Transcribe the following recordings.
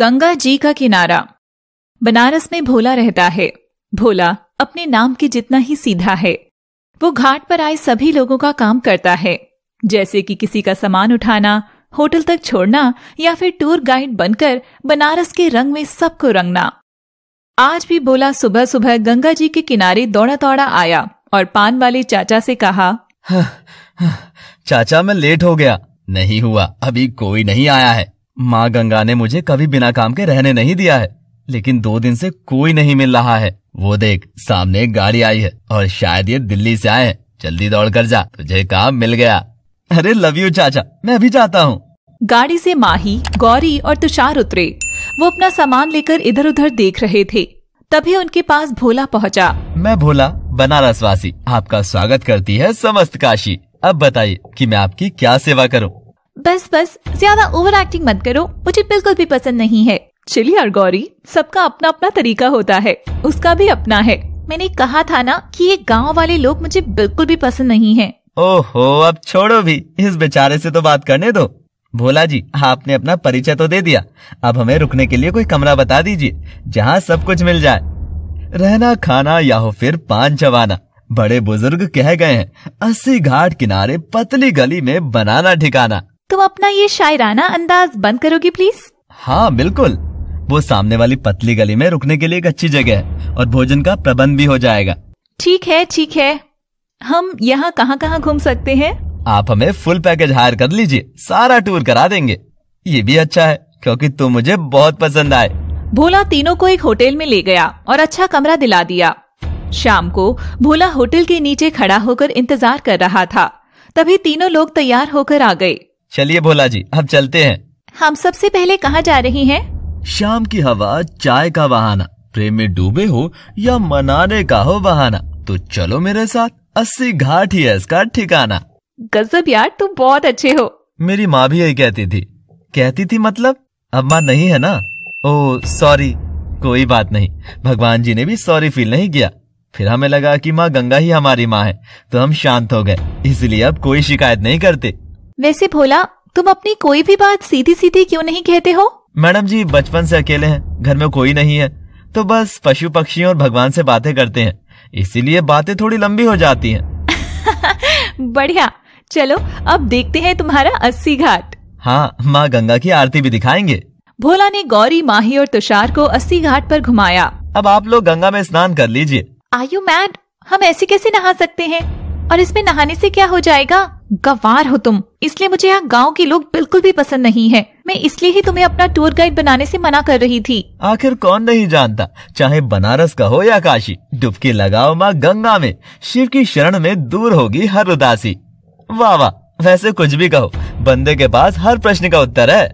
गंगा जी का किनारा बनारस में भोला रहता है भोला अपने नाम के जितना ही सीधा है वो घाट पर आए सभी लोगों का काम करता है जैसे कि किसी का सामान उठाना होटल तक छोड़ना या फिर टूर गाइड बनकर बनारस के रंग में सबको रंगना आज भी बोला सुबह सुबह गंगा जी के किनारे दौड़ा दौड़ा आया और पान वाले चाचा से कहा चाचा मैं लेट हो गया नहीं हुआ अभी कोई नहीं आया है माँ गंगा ने मुझे कभी बिना काम के रहने नहीं दिया है लेकिन दो दिन से कोई नहीं मिल रहा है वो देख सामने एक गाड़ी आई है और शायद ये दिल्ली से आए जल्दी दौड़ कर जा तुझे काम मिल गया अरे लव यू चाचा मैं अभी जाता हूँ गाड़ी से माही गौरी और तुषार उतरे वो अपना सामान लेकर इधर उधर देख रहे थे तभी उनके पास भोला पहुँचा मैं भोला बनारस वासी आपका स्वागत करती है समस्त काशी अब बताइए कि मैं आपकी क्या सेवा करूं? बस बस ज्यादा ओवर एक्टिंग मत करो मुझे बिल्कुल भी पसंद नहीं है चिली और गौरी सबका अपना अपना तरीका होता है उसका भी अपना है मैंने कहा था ना कि ये गांव वाले लोग मुझे बिल्कुल भी पसंद नहीं है ओहो अब छोड़ो भी इस बेचारे से तो बात करने दो भोला जी आपने अपना परिचय तो दे दिया अब हमें रुकने के लिए कोई कमरा बता दीजिए जहाँ सब कुछ मिल जाए रहना खाना या फिर पान चबाना बड़े बुजुर्ग कह गए हैं अस्सी घाट किनारे पतली गली में बनाना ठिकाना तुम तो अपना ये शायराना अंदाज बंद करोगी प्लीज हाँ बिल्कुल वो सामने वाली पतली गली में रुकने के लिए एक अच्छी जगह है और भोजन का प्रबंध भी हो जाएगा ठीक है ठीक है हम यहाँ कहाँ कहाँ घूम सकते हैं आप हमें फुल पैकेज हायर कर लीजिए सारा टूर करा देंगे ये भी अच्छा है क्योंकि तुम मुझे बहुत पसंद आए भोला तीनों को एक होटल में ले गया और अच्छा कमरा दिला दिया शाम को भोला होटल के नीचे खड़ा होकर इंतजार कर रहा था तभी तीनों लोग तैयार होकर आ गए चलिए भोला जी अब चलते हैं हम सबसे पहले कहाँ जा रही हैं? शाम की हवा चाय का बहाना प्रेम में डूबे हो या मनाने का हो बहाना तो चलो मेरे साथ अस्सी घाट ही है इसका ठिकाना गजब यार तुम बहुत अच्छे हो मेरी माँ भी यही कहती थी कहती थी मतलब अब माँ नहीं है ना ओ सॉरी कोई बात नहीं भगवान जी ने भी सॉरी फील नहीं किया फिर हमें लगा कि माँ गंगा ही हमारी माँ है तो हम शांत हो गए इसलिए अब कोई शिकायत नहीं करते वैसे भोला तुम अपनी कोई भी बात सीधी सीधी क्यों नहीं कहते हो मैडम जी बचपन से अकेले हैं घर में कोई नहीं है तो बस पशु पक्षियों और भगवान से बातें करते हैं इसीलिए बातें थोड़ी लंबी हो जाती हैं बढ़िया चलो अब देखते हैं तुम्हारा अस्सी घाट हाँ माँ गंगा की आरती भी दिखाएंगे भोला ने गौरी माही और तुषार को अस्सी घाट पर घुमाया अब आप लोग गंगा में स्नान कर लीजिए आयु मैड हम ऐसे कैसे नहा सकते हैं और इसमें नहाने से क्या हो जाएगा गवार हो तुम इसलिए मुझे यहाँ गांव के लोग बिल्कुल भी पसंद नहीं है मैं इसलिए ही तुम्हें अपना टूर गाइड बनाने से मना कर रही थी आखिर कौन नहीं जानता चाहे बनारस का हो या काशी डुबकी लगाओ माँ गंगा में शिव की शरण में दूर होगी हर उदासी वाह वाह वैसे कुछ भी कहो बंदे के पास हर प्रश्न का उत्तर है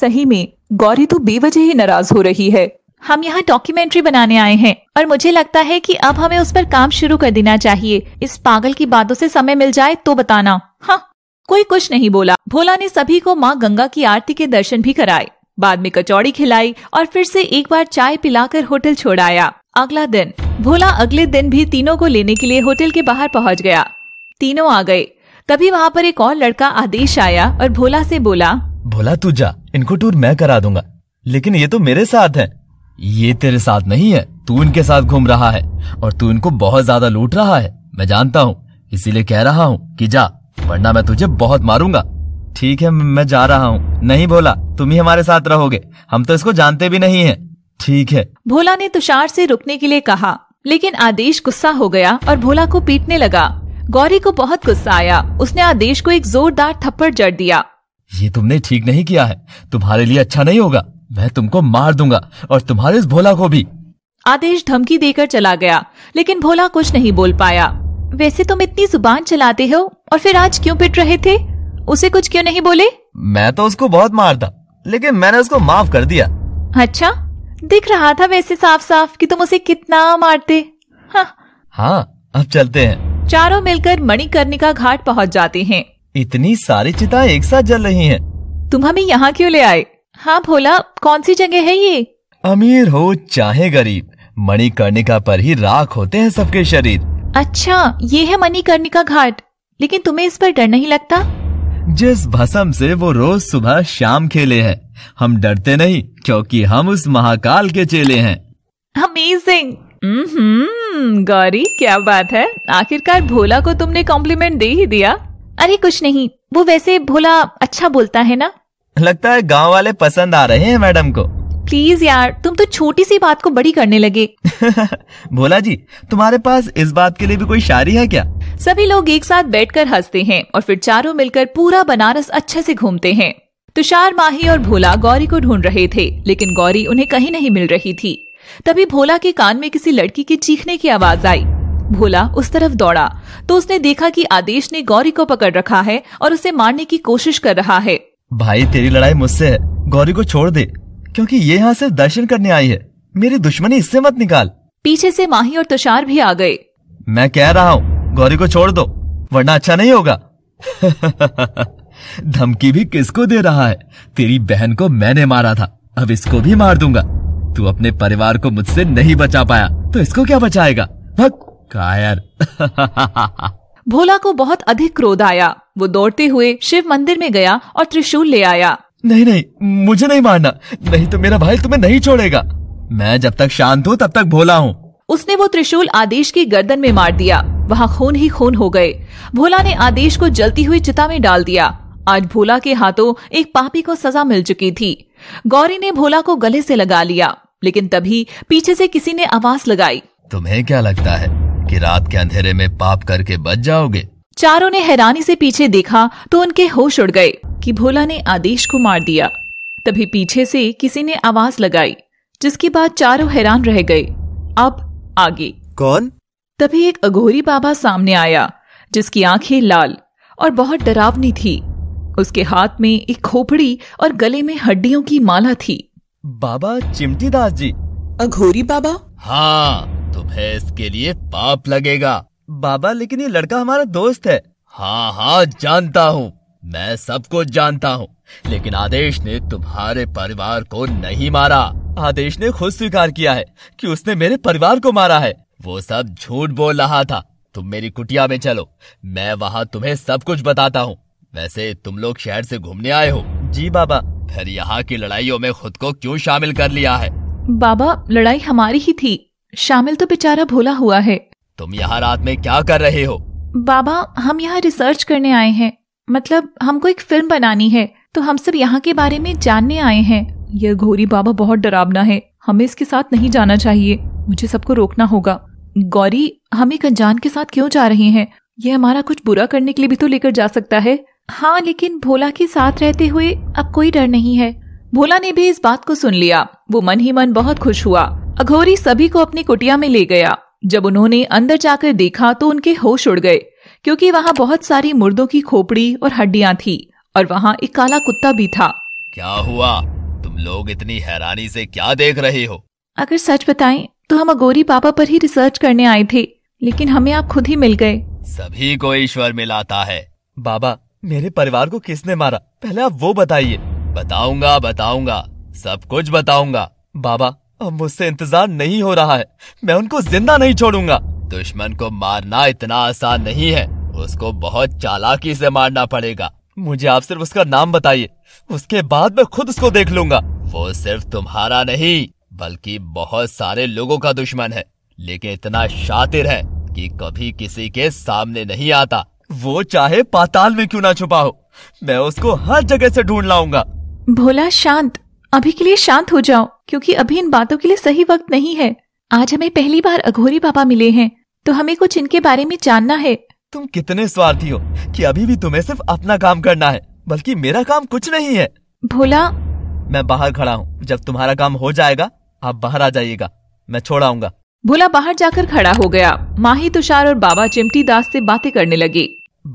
सही में गौरी तो बेवजह ही नाराज हो रही है हम यहाँ डॉक्यूमेंट्री बनाने आए हैं और मुझे लगता है कि अब हमें उस पर काम शुरू कर देना चाहिए इस पागल की बातों से समय मिल जाए तो बताना हाँ कोई कुछ नहीं बोला भोला ने सभी को माँ गंगा की आरती के दर्शन भी कराए बाद में कचौड़ी खिलाई और फिर से एक बार चाय पिलाकर होटल छोड़ आया अगला दिन भोला अगले दिन भी तीनों को लेने के लिए होटल के बाहर पहुंच गया तीनों आ गए तभी वहाँ पर एक और लड़का आदेश आया और भोला से बोला भोला तू जा इनको टूर मैं करा दूंगा लेकिन ये तो मेरे साथ है ये तेरे साथ नहीं है तू इनके साथ घूम रहा है और तू इनको बहुत ज्यादा लूट रहा है मैं जानता हूँ इसीलिए कह रहा हूँ कि जा वरना मैं तुझे बहुत मारूंगा ठीक है मैं जा रहा हूँ नहीं भोला तुम ही हमारे साथ रहोगे हम तो इसको जानते भी नहीं है ठीक है भोला ने तुषार से रुकने के लिए कहा लेकिन आदेश गुस्सा हो गया और भोला को पीटने लगा गौरी को बहुत गुस्सा आया उसने आदेश को एक जोरदार थप्पड़ जड़ दिया ये तुमने ठीक नहीं किया है तुम्हारे लिए अच्छा नहीं होगा मैं तुमको मार दूंगा और तुम्हारे इस भोला को भी आदेश धमकी देकर चला गया लेकिन भोला कुछ नहीं बोल पाया वैसे तुम इतनी जुबान चलाते हो और फिर आज क्यों पिट रहे थे उसे कुछ क्यों नहीं बोले मैं तो उसको बहुत मारता लेकिन मैंने उसको माफ कर दिया अच्छा दिख रहा था वैसे साफ साफ कि तुम उसे कितना मारते हाँ, हाँ अब चलते हैं चारों मिलकर मणिकर्णिका घाट पहुँच जाते हैं इतनी सारी चिता एक साथ जल रही हैं। तुम हमें यहाँ क्यों ले आए हाँ भोला कौन सी जगह है ये अमीर हो चाहे गरीब मणिकर्णिका पर ही राख होते हैं सबके शरीर अच्छा ये है मणिकर्णिका घाट लेकिन तुम्हें इस पर डर नहीं लगता जिस भसम से वो रोज सुबह शाम खेले हैं हम डरते नहीं क्योंकि हम उस महाकाल के चेले हैं अमेजिंग गौरी क्या बात है आखिरकार भोला को तुमने कॉम्प्लीमेंट दे ही दिया अरे कुछ नहीं वो वैसे भोला अच्छा बोलता है ना लगता है गांव वाले पसंद आ रहे हैं मैडम को प्लीज यार तुम तो छोटी सी बात को बड़ी करने लगे भोला जी तुम्हारे पास इस बात के लिए भी कोई शायरी है क्या सभी लोग एक साथ बैठकर हंसते हैं और फिर चारों मिलकर पूरा बनारस अच्छे से घूमते हैं तुषार माही और भोला गौरी को ढूंढ रहे थे लेकिन गौरी उन्हें कहीं नहीं मिल रही थी तभी भोला के कान में किसी लड़की के चीखने की आवाज आई भोला उस तरफ दौड़ा तो उसने देखा कि आदेश ने गौरी को पकड़ रखा है और उसे मारने की कोशिश कर रहा है भाई तेरी लड़ाई मुझसे है गौरी को छोड़ दे क्योंकि ये यहाँ सिर्फ दर्शन करने आई है मेरी दुश्मनी इससे मत निकाल पीछे से माही और तुषार भी आ गए मैं कह रहा हूँ गौरी को छोड़ दो वरना अच्छा नहीं होगा धमकी भी किसको दे रहा है तेरी बहन को मैंने मारा था अब इसको भी मार दूंगा तू अपने परिवार को मुझसे नहीं बचा पाया तो इसको क्या बचाएगा कायर भोला को बहुत अधिक क्रोध आया वो दौड़ते हुए शिव मंदिर में गया और त्रिशूल ले आया नहीं नहीं मुझे नहीं मारना नहीं तो मेरा भाई तुम्हें नहीं छोड़ेगा मैं जब तक शांत हूँ तब तक भोला हूँ उसने वो त्रिशूल आदेश की गर्दन में मार दिया वहाँ खून ही खून हो गए भोला ने आदेश को जलती हुई चिता में डाल दिया आज भोला के हाथों एक पापी को सजा मिल चुकी थी गौरी ने भोला को गले से लगा लिया लेकिन तभी पीछे से किसी ने आवाज लगाई तुम्हें क्या लगता है कि रात के अंधेरे में पाप करके बच जाओगे चारों ने हैरानी से पीछे देखा तो उनके होश उड़ गए कि भोला ने आदेश को मार दिया तभी पीछे से किसी ने आवाज लगाई जिसके बाद चारों हैरान रह गए अब आगे कौन तभी एक अघोरी बाबा सामने आया जिसकी आंखें लाल और बहुत डरावनी थी उसके हाथ में एक खोपड़ी और गले में हड्डियों की माला थी बाबा चिमटी दास जी अघोरी बाबा हाँ तुम्हें इसके लिए पाप लगेगा बाबा लेकिन ये लड़का हमारा दोस्त है हाँ हाँ जानता हूँ मैं सब कुछ जानता हूँ लेकिन आदेश ने तुम्हारे परिवार को नहीं मारा आदेश ने खुद स्वीकार किया है कि उसने मेरे परिवार को मारा है वो सब झूठ बोल रहा था तुम मेरी कुटिया में चलो मैं वहाँ तुम्हें सब कुछ बताता हूँ वैसे तुम लोग शहर से घूमने आए हो जी बाबा फिर यहाँ की लड़ाइयों में खुद को क्यों शामिल कर लिया है बाबा लड़ाई हमारी ही थी शामिल तो बेचारा भोला हुआ है तुम यहाँ रात में क्या कर रहे हो बाबा हम यहाँ रिसर्च करने आए हैं मतलब हमको एक फिल्म बनानी है तो हम सब यहाँ के बारे में जानने आए हैं यह घोरी बाबा बहुत डरावना है हमें इसके साथ नहीं जाना चाहिए मुझे सबको रोकना होगा गौरी हम एक अनजान के साथ क्यों जा रहे हैं यह हमारा कुछ बुरा करने के लिए भी तो लेकर जा सकता है हाँ लेकिन भोला के साथ रहते हुए अब कोई डर नहीं है भोला ने भी इस बात को सुन लिया वो मन ही मन बहुत खुश हुआ अघोरी सभी को अपनी कुटिया में ले गया जब उन्होंने अंदर जाकर देखा तो उनके होश उड़ गए क्योंकि वहां बहुत सारी मुर्दों की खोपड़ी और हड्डियां थी और वहां एक काला कुत्ता भी था क्या हुआ तुम लोग इतनी हैरानी से क्या देख रहे हो अगर सच बताएं तो हम अगोरी पापा पर ही रिसर्च करने आए थे लेकिन हमें आप खुद ही मिल गए सभी को ईश्वर मिलाता है बाबा मेरे परिवार को किसने मारा पहले आप वो बताइए बताऊंगा बताऊंगा सब कुछ बताऊंगा बाबा अब मुझसे इंतजार नहीं हो रहा है मैं उनको जिंदा नहीं छोड़ूंगा दुश्मन को मारना इतना आसान नहीं है उसको बहुत चालाकी से मारना पड़ेगा मुझे आप सिर्फ उसका नाम बताइए उसके बाद मैं खुद उसको देख लूंगा वो सिर्फ तुम्हारा नहीं बल्कि बहुत सारे लोगों का दुश्मन है लेकिन इतना शातिर है कि कभी किसी के सामने नहीं आता वो चाहे पाताल में क्यों ना छुपा हो मैं उसको हर जगह से ढूंढ लाऊंगा भोला शांत अभी के लिए शांत हो जाओ क्योंकि अभी इन बातों के लिए सही वक्त नहीं है आज हमें पहली बार अघोरी बाबा मिले हैं तो हमें कुछ इनके बारे में जानना है तुम कितने स्वार्थी हो कि अभी भी तुम्हें सिर्फ अपना काम करना है बल्कि मेरा काम कुछ नहीं है भोला मैं बाहर खड़ा हूँ जब तुम्हारा काम हो जाएगा आप बाहर आ जाइएगा मैं छोड़ आऊंगा भोला बाहर जाकर खड़ा हो गया माही तुषार और बाबा चिमटी दास से बातें करने लगे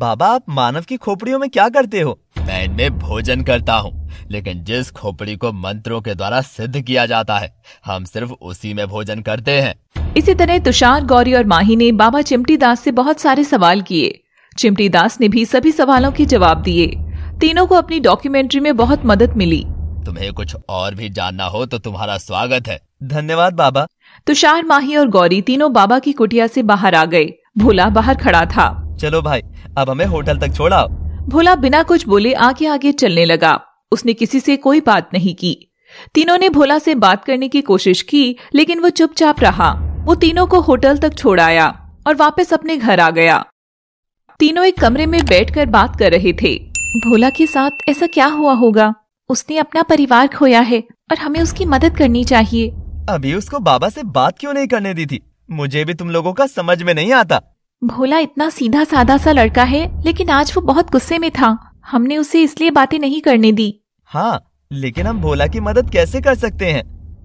बाबा आप मानव की खोपड़ियों में क्या करते हो मैं इनमें भोजन करता हूँ लेकिन जिस खोपड़ी को मंत्रों के द्वारा सिद्ध किया जाता है हम सिर्फ उसी में भोजन करते हैं इसी तरह तुषार गौरी और माही ने बाबा चिमटी दास से बहुत सारे सवाल किए चिमटी दास ने भी सभी सवालों के जवाब दिए तीनों को अपनी डॉक्यूमेंट्री में बहुत मदद मिली तुम्हें कुछ और भी जानना हो तो तुम्हारा स्वागत है धन्यवाद बाबा तुषार माही और गौरी तीनों बाबा की कुटिया से बाहर आ गए भोला बाहर खड़ा था चलो भाई अब हमें होटल तक छोड़ा भोला बिना कुछ बोले आगे आगे चलने लगा उसने किसी से कोई बात नहीं की तीनों ने भोला से बात करने की कोशिश की लेकिन वो चुपचाप रहा वो तीनों को होटल तक छोड़ आया और वापस अपने घर आ गया तीनों एक कमरे में बैठकर बात कर रहे थे भोला के साथ ऐसा क्या हुआ होगा उसने अपना परिवार खोया है और हमें उसकी मदद करनी चाहिए अभी उसको बाबा से बात क्यों नहीं करने दी थी मुझे भी तुम लोगों का समझ में नहीं आता भोला इतना सीधा साधा सा लड़का है लेकिन आज वो बहुत गुस्से में था हमने उसे इसलिए बातें नहीं करने दी हाँ लेकिन हम भोला की मदद कैसे कर सकते हैं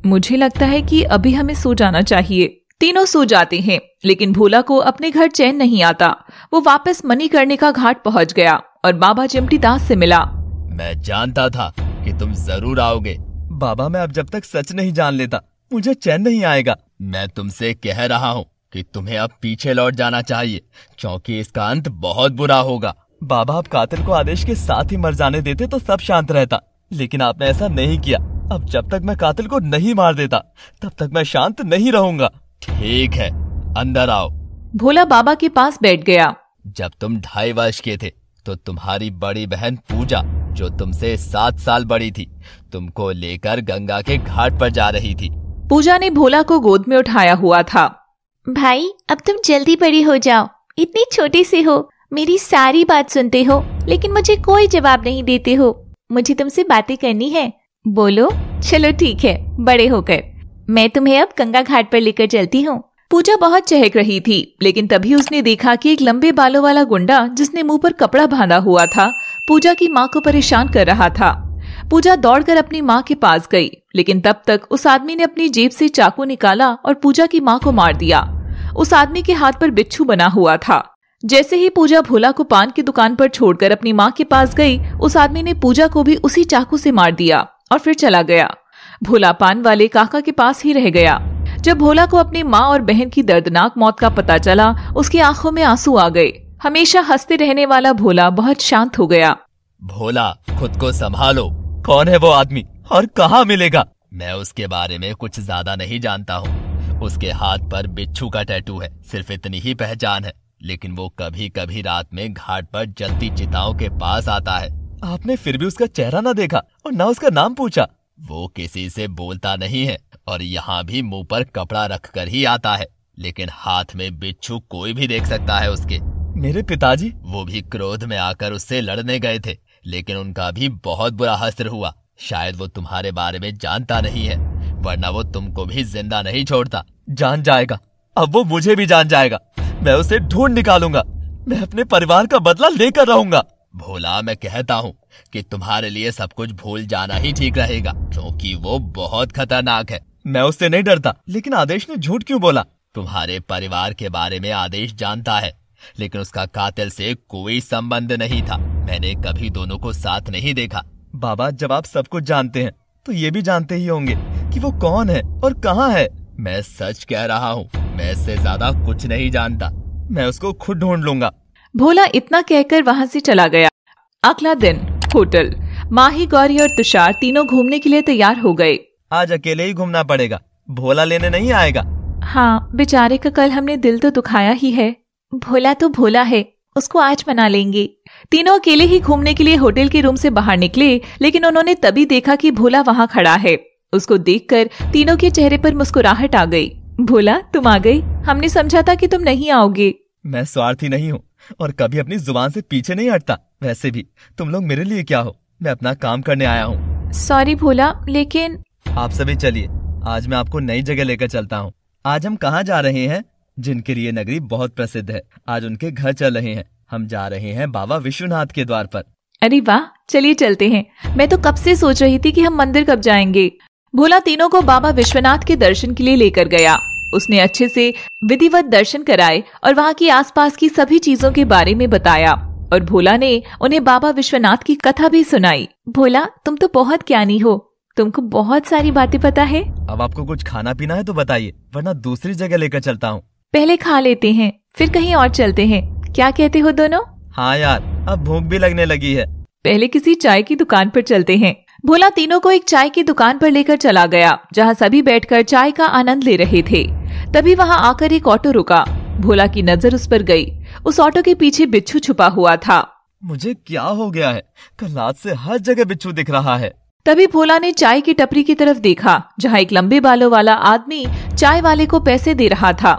मुझे लगता है कि अभी हमें सो जाना चाहिए तीनों सो जाते हैं लेकिन भोला को अपने घर चैन नहीं आता वो वापस मनी करने का घाट पहुंच गया और बाबा चिमटी दास से मिला मैं जानता था कि तुम जरूर आओगे बाबा मैं अब जब तक सच नहीं जान लेता मुझे चैन नहीं आएगा मैं तुमसे कह रहा हूँ कि तुम्हें अब पीछे लौट जाना चाहिए क्योंकि इसका अंत बहुत बुरा होगा बाबा आप कातिल को आदेश के साथ ही मर जाने देते तो सब शांत रहता लेकिन आपने ऐसा नहीं किया अब जब तक मैं कातिल को नहीं मार देता तब तक मैं शांत नहीं रहूंगा ठीक है अंदर आओ भोला बाबा के पास बैठ गया जब तुम ढाई वर्ष के थे तो तुम्हारी बड़ी बहन पूजा जो तुमसे सात साल बड़ी थी तुमको लेकर गंगा के घाट पर जा रही थी पूजा ने भोला को गोद में उठाया हुआ था भाई अब तुम जल्दी बड़ी हो जाओ इतनी छोटी सी हो मेरी सारी बात सुनते हो लेकिन मुझे कोई जवाब नहीं देते हो मुझे तुमसे बातें करनी है बोलो चलो ठीक है बड़े होकर मैं तुम्हें अब गंगा घाट पर लेकर चलती हूँ पूजा बहुत चहक रही थी लेकिन तभी उसने देखा कि एक लंबे बालों वाला गुंडा जिसने मुंह पर कपड़ा बांधा हुआ था पूजा की माँ को परेशान कर रहा था पूजा दौड़कर अपनी माँ के पास गई लेकिन तब तक उस आदमी ने अपनी जेब से चाकू निकाला और पूजा की माँ को मार दिया उस आदमी के हाथ पर बिच्छू बना हुआ था जैसे ही पूजा भोला को पान की दुकान पर छोड़कर अपनी माँ के पास गई उस आदमी ने पूजा को भी उसी चाकू से मार दिया और फिर चला गया भोला पान वाले काका के पास ही रह गया जब भोला को अपनी माँ और बहन की दर्दनाक मौत का पता चला उसकी आंखों में आंसू आ गए हमेशा हंसते रहने वाला भोला बहुत शांत हो गया भोला खुद को संभालो कौन है वो आदमी और कहाँ मिलेगा मैं उसके बारे में कुछ ज्यादा नहीं जानता हूँ उसके हाथ पर बिच्छू का टैटू है सिर्फ इतनी ही पहचान है लेकिन वो कभी कभी रात में घाट पर जलती चिताओं के पास आता है आपने फिर भी उसका चेहरा ना देखा और ना उसका नाम पूछा वो किसी से बोलता नहीं है और यहाँ भी मुंह पर कपड़ा रख कर ही आता है लेकिन हाथ में बिच्छू कोई भी देख सकता है उसके मेरे पिताजी वो भी क्रोध में आकर उससे लड़ने गए थे लेकिन उनका भी बहुत बुरा हस्त्र हुआ शायद वो तुम्हारे बारे में जानता नहीं है वरना वो तुमको भी जिंदा नहीं छोड़ता जान जाएगा अब वो मुझे भी जान जाएगा मैं उसे ढूंढ निकालूंगा मैं अपने परिवार का बदला लेकर रहूंगा भोला मैं कहता हूँ कि तुम्हारे लिए सब कुछ भूल जाना ही ठीक रहेगा क्योंकि वो बहुत खतरनाक है मैं उससे नहीं डरता लेकिन आदेश ने झूठ क्यों बोला तुम्हारे परिवार के बारे में आदेश जानता है लेकिन उसका कातिल से कोई संबंध नहीं था मैंने कभी दोनों को साथ नहीं देखा बाबा जब आप सब कुछ जानते हैं तो ये भी जानते ही होंगे कि वो कौन है और कहाँ है मैं सच कह रहा हूँ मैं इससे ज्यादा कुछ नहीं जानता मैं उसको खुद ढूंढ लूंगा भोला इतना कहकर वहाँ से चला गया अगला दिन होटल माही गौरी और तुषार तीनों घूमने के लिए तैयार हो गए आज अकेले ही घूमना पड़ेगा भोला लेने नहीं आएगा हाँ बेचारे का कल हमने दिल तो दुखाया ही है भोला तो भोला है उसको आज मना लेंगे तीनों अकेले ही घूमने के लिए होटल के रूम से बाहर निकले लेकिन उन्होंने तभी देखा कि भोला वहाँ खड़ा है उसको देखकर तीनों के चेहरे पर मुस्कुराहट आ गई भोला तुम आ गई हमने समझा था कि तुम नहीं आओगे मैं स्वार्थी नहीं हूँ और कभी अपनी जुबान से पीछे नहीं हटता वैसे भी तुम लोग मेरे लिए क्या हो मैं अपना काम करने आया हूँ सॉरी भोला लेकिन आप सभी चलिए आज मैं आपको नई जगह लेकर चलता हूँ आज हम कहाँ जा रहे हैं जिनके लिए नगरी बहुत प्रसिद्ध है आज उनके घर चल रहे हैं हम जा रहे हैं बाबा विश्वनाथ के द्वार पर अरे वाह चलिए चलते हैं मैं तो कब से सोच रही थी कि हम मंदिर कब जाएंगे भोला तीनों को बाबा विश्वनाथ के दर्शन के लिए लेकर गया उसने अच्छे से विधिवत दर्शन कराए और वहाँ की आसपास की सभी चीजों के बारे में बताया और भोला ने उन्हें बाबा विश्वनाथ की कथा भी सुनाई भोला तुम तो बहुत ज्ञानी हो तुमको बहुत सारी बातें पता है अब आपको कुछ खाना पीना है तो बताइए वरना दूसरी जगह लेकर चलता हूँ पहले खा लेते हैं फिर कहीं और चलते हैं क्या कहते हो दोनों हाँ यार अब भूख भी लगने लगी है पहले किसी चाय की दुकान पर चलते हैं भोला तीनों को एक चाय की दुकान पर लेकर चला गया जहां सभी बैठकर चाय का आनंद ले रहे थे तभी वहां आकर एक ऑटो रुका भोला की नजर उस पर गई उस ऑटो के पीछे बिच्छू छुपा हुआ था मुझे क्या हो गया है कल रात से हर जगह बिच्छू दिख रहा है तभी भोला ने चाय की टपरी की तरफ देखा जहाँ एक लंबे बालों वाला आदमी चाय वाले को पैसे दे रहा था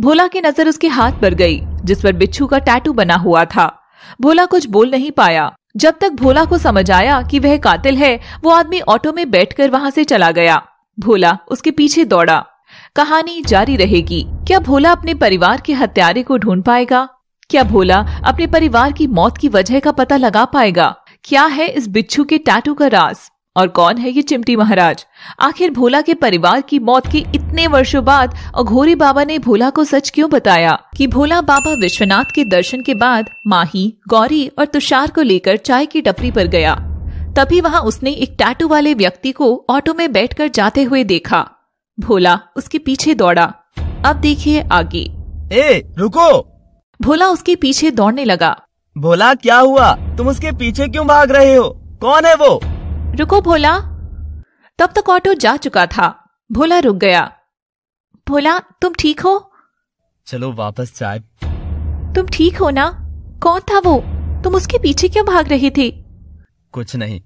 भोला की नजर उसके हाथ पर गई जिस पर बिच्छू का टैटू बना हुआ था भोला कुछ बोल नहीं पाया जब तक भोला को समझ आया कि वह कातिल है वो आदमी ऑटो में बैठकर वहां से चला गया भोला उसके पीछे दौड़ा कहानी जारी रहेगी क्या भोला अपने परिवार के हत्यारे को ढूंढ पाएगा क्या भोला अपने परिवार की मौत की वजह का पता लगा पाएगा क्या है इस बिच्छू के टैटू का राज और कौन है ये चिमटी महाराज आखिर भोला के परिवार की मौत के इतने वर्षों बाद अघोरी बाबा ने भोला को सच क्यों बताया कि भोला बाबा विश्वनाथ के दर्शन के बाद माही गौरी और तुषार को लेकर चाय की टपरी पर गया तभी वहां उसने एक टैटू वाले व्यक्ति को ऑटो में बैठकर जाते हुए देखा भोला उसके पीछे दौड़ा अब देखिए आगे ए रुको भोला उसके पीछे दौड़ने लगा भोला क्या हुआ तुम उसके पीछे क्यों भाग रहे हो कौन है वो रुको भोला तब तक ऑटो जा चुका था भोला रुक गया भोला तुम ठीक हो चलो वापस चाय तुम ठीक हो ना कौन था वो तुम उसके पीछे क्यों भाग रहे थे कुछ नहीं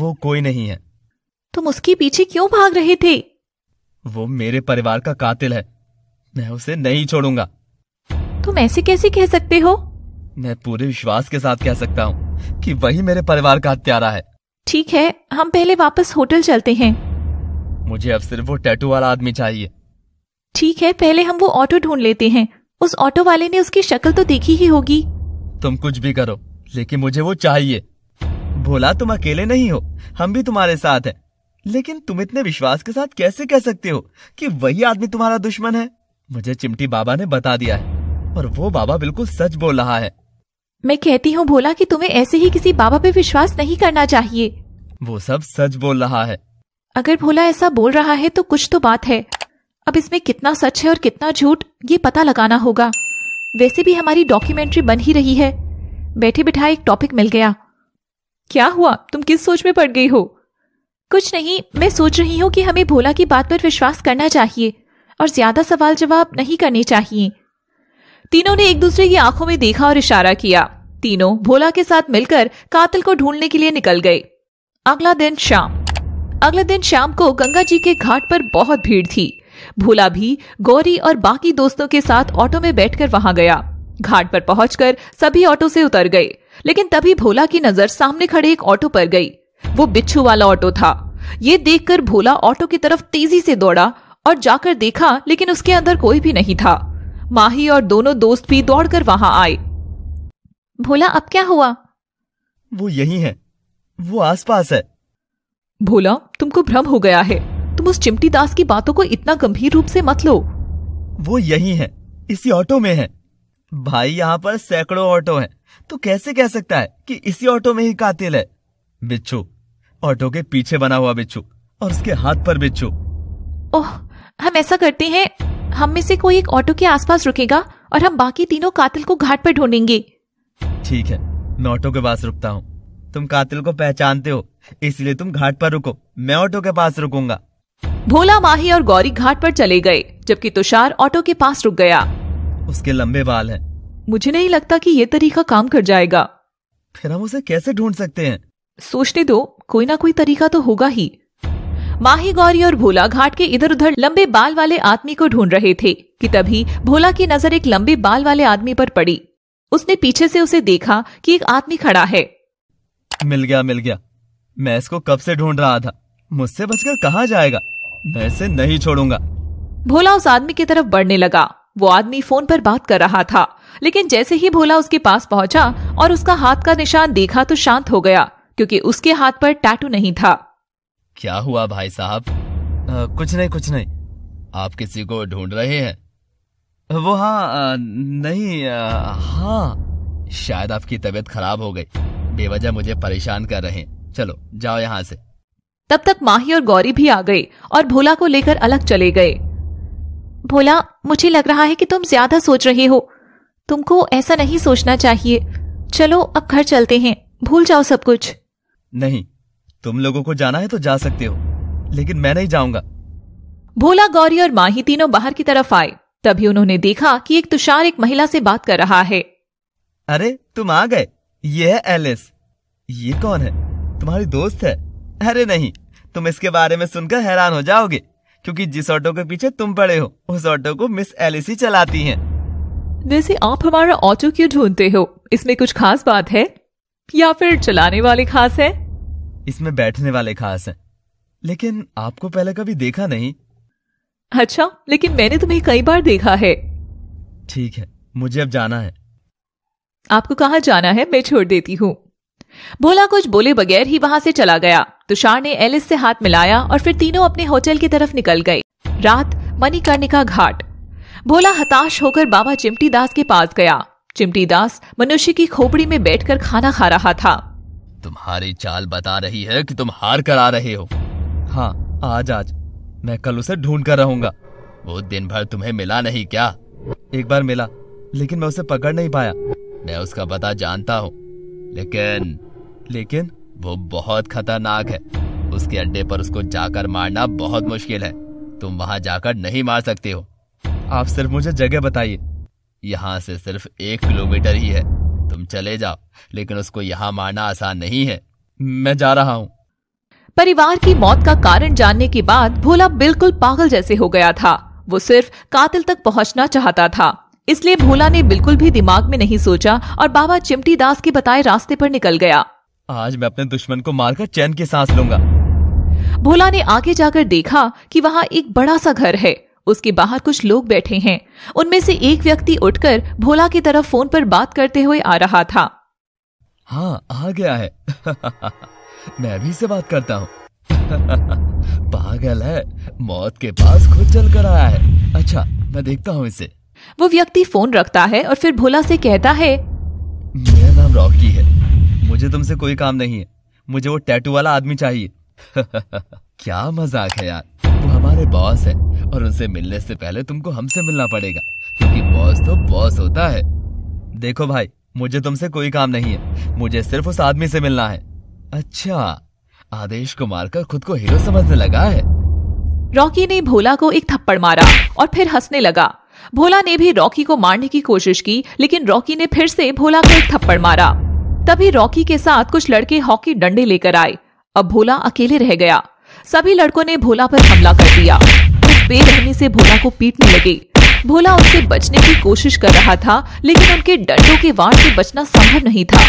वो कोई नहीं है तुम उसके पीछे क्यों भाग रहे थे वो मेरे परिवार का कातिल है मैं उसे नहीं छोड़ूंगा तुम ऐसे कैसे कह सकते हो मैं पूरे विश्वास के साथ कह सकता हूँ कि वही मेरे परिवार का हत्यारा है ठीक है हम पहले वापस होटल चलते हैं मुझे अब सिर्फ वो टैटू वाला आदमी चाहिए ठीक है पहले हम वो ऑटो ढूंढ लेते हैं उस ऑटो वाले ने उसकी शक्ल तो देखी ही होगी तुम कुछ भी करो लेकिन मुझे वो चाहिए भोला तुम अकेले नहीं हो हम भी तुम्हारे साथ हैं लेकिन तुम इतने विश्वास के साथ कैसे कह सकते हो कि वही आदमी तुम्हारा दुश्मन है मुझे चिमटी बाबा ने बता दिया है और वो बाबा बिल्कुल सच बोल रहा है मैं कहती हूँ भोला कि तुम्हें ऐसे ही किसी बाबा पे विश्वास नहीं करना चाहिए वो सब सच बोल रहा है अगर भोला ऐसा बोल रहा है तो कुछ तो बात है अब इसमें कितना सच है और कितना झूठ ये पता लगाना होगा वैसे भी हमारी डॉक्यूमेंट्री बन ही रही है बैठे बिठाए एक टॉपिक मिल गया क्या हुआ तुम किस सोच में पड़ गई हो कुछ नहीं मैं सोच रही हूँ कि हमें भोला की बात पर विश्वास करना चाहिए और ज्यादा सवाल जवाब नहीं करने चाहिए तीनों ने एक दूसरे की आंखों में देखा और इशारा किया तीनों भोला के साथ मिलकर कातिल को ढूंढने के लिए निकल गए अगला दिन शाम अगले दिन शाम को गंगा जी के घाट पर बहुत भीड़ थी भोला भी गौरी और बाकी दोस्तों के साथ ऑटो में बैठकर वहां गया घाट पर पहुंचकर सभी ऑटो से उतर गए लेकिन तभी भोला की नजर सामने खड़े एक ऑटो पर गई वो बिच्छू वाला ऑटो था ये देखकर भोला ऑटो की तरफ तेजी से दौड़ा और जाकर देखा लेकिन उसके अंदर कोई भी नहीं था माही और दोनों दोस्त भी दौड़कर वहां आए भोला अब क्या हुआ वो यही है वो आसपास है भोला तुमको भ्रम हो गया है तुम उस चिमटी दास की बातों को इतना गंभीर रूप से मत लो वो यही है इसी ऑटो में है भाई यहाँ पर सैकड़ों ऑटो हैं, तो कैसे कह सकता है कि इसी ऑटो में ही कातिल है बिच्छू ऑटो के पीछे बना हुआ बिच्छू और उसके हाथ पर बिच्छू ओह हम ऐसा करते हैं हम में से कोई एक ऑटो के आसपास रुकेगा और हम बाकी तीनों कातिल को घाट पर ढूंढेंगे ठीक है मैं ऑटो के पास रुकता हूँ तुम कातिल को पहचानते हो इसलिए तुम घाट पर रुको मैं ऑटो के पास रुकूंगा भोला माही और गौरी घाट पर चले गए जबकि तुषार ऑटो के पास रुक गया उसके लंबे बाल हैं। मुझे नहीं लगता कि ये तरीका काम कर जाएगा फिर हम उसे कैसे ढूंढ सकते हैं सोचने दो कोई ना कोई तरीका तो होगा ही माही गौरी और भोला घाट के इधर उधर लंबे बाल वाले आदमी को ढूंढ रहे थे कि तभी भोला की नजर एक लंबे बाल वाले आदमी पर पड़ी उसने पीछे से उसे देखा कि एक आदमी खड़ा है मिल गया मिल गया मैं इसको कब से ढूंढ रहा था मुझसे बचकर कहा जाएगा मैं इसे नहीं छोड़ूंगा भोला उस आदमी की तरफ बढ़ने लगा वो आदमी फोन पर बात कर रहा था लेकिन जैसे ही भोला उसके पास पहुंचा और उसका हाथ का निशान देखा तो शांत हो गया क्योंकि उसके हाथ पर टैटू नहीं था क्या हुआ भाई साहब कुछ नहीं कुछ नहीं आप किसी को ढूंढ रहे हैं वो हाँ नहीं हाँ शायद आपकी तबीयत खराब हो गई बेवजह मुझे परेशान कर रहे हैं चलो जाओ यहाँ से तब तक माही और गौरी भी आ गए और भोला को लेकर अलग चले गए भोला मुझे लग रहा है कि तुम ज्यादा सोच रहे हो तुमको ऐसा नहीं सोचना चाहिए चलो अब घर चलते हैं भूल जाओ सब कुछ नहीं तुम लोगों को जाना है तो जा सकते हो लेकिन मैं नहीं जाऊंगा भोला गौरी और माही तीनों बाहर की तरफ आए तभी उन्होंने देखा कि एक तुषार एक महिला से बात कर रहा है अरे तुम आ गए ये है एलिस ये कौन है तुम्हारी दोस्त है अरे नहीं तुम इसके बारे में सुनकर हैरान हो जाओगे क्योंकि जिस ऑटो के पीछे तुम पड़े हो उस ऑटो को मिस एलिस ही चलाती हैं। वैसे आप हमारा ऑटो क्यों ढूंढते हो इसमें कुछ खास बात है या फिर चलाने वाले खास है इसमें बैठने वाले खास है लेकिन आपको पहले कभी देखा नहीं अच्छा लेकिन मैंने तुम्हें कई बार देखा है ठीक है मुझे अब जाना है आपको कहा जाना है मैं छोड़ देती हूँ भोला कुछ बोले बगैर ही वहाँ से चला गया तुषार ने एलिस से हाथ मिलाया और फिर तीनों अपने होटल की तरफ निकल गए रात मणिकर्णिका घाट भोला हताश होकर बाबा चिमटी दास के पास गया चिमटी दास मनुष्य की खोपड़ी में बैठकर खाना खा रहा था तुम्हारी चाल बता रही है कि तुम हार कर आ रहे हो हाँ आज आज मैं कल उसे ढूंढ कर रहूंगा वो दिन भर तुम्हें मिला नहीं क्या एक बार मिला लेकिन मैं उसे पकड़ नहीं पाया मैं उसका पता जानता हूँ लेकिन लेकिन वो बहुत खतरनाक है उसके अड्डे पर उसको जाकर मारना बहुत मुश्किल है तुम वहाँ जाकर नहीं मार सकते हो आप सिर्फ मुझे जगह बताइए यहाँ से सिर्फ एक किलोमीटर ही है तुम चले जाओ लेकिन उसको यहाँ मारना आसान नहीं है मैं जा रहा हूँ परिवार की मौत का कारण जानने के बाद भोला बिल्कुल पागल जैसे हो गया था वो सिर्फ कातिल तक पहुंचना चाहता था इसलिए भोला ने बिल्कुल भी दिमाग में नहीं सोचा और बाबा चिमटी दास के बताए रास्ते पर निकल गया आज मैं अपने दुश्मन को मारकर चैन की सांस लूंगा भोला ने आगे जाकर देखा कि वहाँ एक बड़ा सा घर है उसके बाहर कुछ लोग बैठे हैं उनमें से एक व्यक्ति उठकर भोला की तरफ फोन पर बात करते हुए आ रहा था हाँ आ गया है मैं भी से बात करता हूँ पागल है मौत के पास खुद चल कर आया है अच्छा मैं देखता हूँ इसे वो व्यक्ति फोन रखता है और फिर भोला से कहता है मेरा नाम रॉकी है मुझे तुमसे कोई काम नहीं है मुझे वो टैटू वाला आदमी चाहिए क्या मजाक है यार वो हमारे बॉस है और उनसे मिलने से पहले तुमको हमसे मिलना पड़ेगा क्योंकि बॉस तो बॉस होता है देखो भाई मुझे तुमसे कोई काम नहीं है मुझे सिर्फ उस आदमी से मिलना है अच्छा आदेश को मारकर खुद को हीरो समझने लगा है रॉकी ने भोला को एक थप्पड़ मारा और फिर हंसने लगा भोला ने भी रॉकी को मारने की कोशिश की लेकिन रॉकी ने फिर से भोला को एक थप्पड़ मारा तभी रॉकी के साथ कुछ लड़के हॉकी डंडे लेकर आए अब भोला अकेले रह गया सभी लड़कों ने भोला पर हमला कर दिया बेरहमी से भोला को पीटने लगे भोला उससे बचने की कोशिश कर रहा था लेकिन उनके डंडों के वार से बचना संभव नहीं था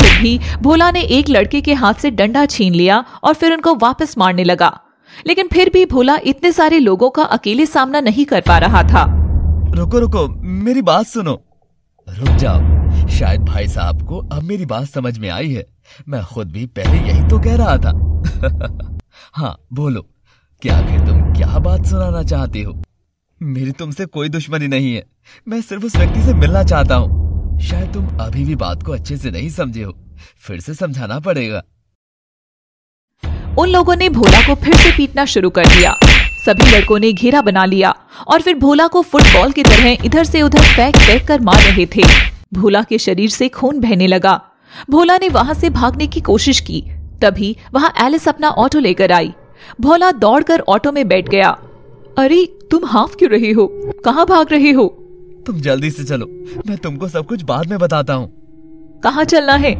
फिर भी भोला ने एक लड़के के हाथ से डंडा छीन लिया और फिर उनको वापस मारने लगा लेकिन फिर भी भोला इतने सारे लोगों का अकेले सामना नहीं कर पा रहा था रुको रुको मेरी बात सुनो रुक जाओ शायद भाई साहब को अब मेरी बात समझ में आई है मैं खुद भी पहले यही तो कह रहा था हाँ बोलो क्या आखिर तुम क्या बात सुनाना चाहते हो मेरी तुमसे कोई दुश्मनी नहीं है मैं सिर्फ उस व्यक्ति से मिलना चाहता हूँ शायद तुम अभी भी बात को अच्छे से नहीं समझे हो फिर से समझाना पड़ेगा उन लोगों ने भोला को फिर से पीटना शुरू कर दिया सभी लड़कों ने घेरा बना लिया और फिर भोला को फुटबॉल की तरह इधर से उधर फेंक फेंक कर मार रहे थे भोला के शरीर से खून बहने लगा भोला ने वहां से भागने की कोशिश की तभी वहां एलिस अपना ऑटो लेकर आई भोला दौड़कर ऑटो में बैठ गया अरे तुम हाफ क्यों रहे हो कहाँ भाग रहे हो तुम जल्दी से चलो मैं तुमको सब कुछ बाद में बताता हूँ कहाँ चलना है